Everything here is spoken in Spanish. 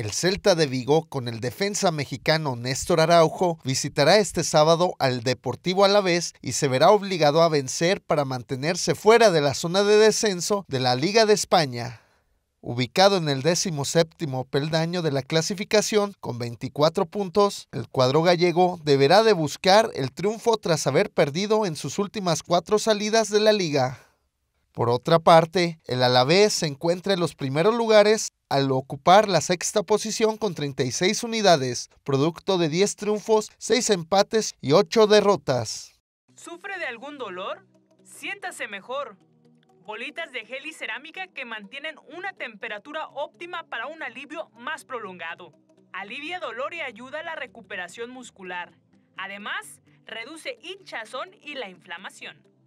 el Celta de Vigo con el defensa mexicano Néstor Araujo visitará este sábado al Deportivo Alavés y se verá obligado a vencer para mantenerse fuera de la zona de descenso de la Liga de España. Ubicado en el 17 séptimo peldaño de la clasificación, con 24 puntos, el cuadro gallego deberá de buscar el triunfo tras haber perdido en sus últimas cuatro salidas de la liga. Por otra parte, el Alavés se encuentra en los primeros lugares al ocupar la sexta posición con 36 unidades, producto de 10 triunfos, 6 empates y 8 derrotas. ¿Sufre de algún dolor? Siéntase mejor. Bolitas de gel y cerámica que mantienen una temperatura óptima para un alivio más prolongado. Alivia dolor y ayuda a la recuperación muscular. Además, reduce hinchazón y la inflamación.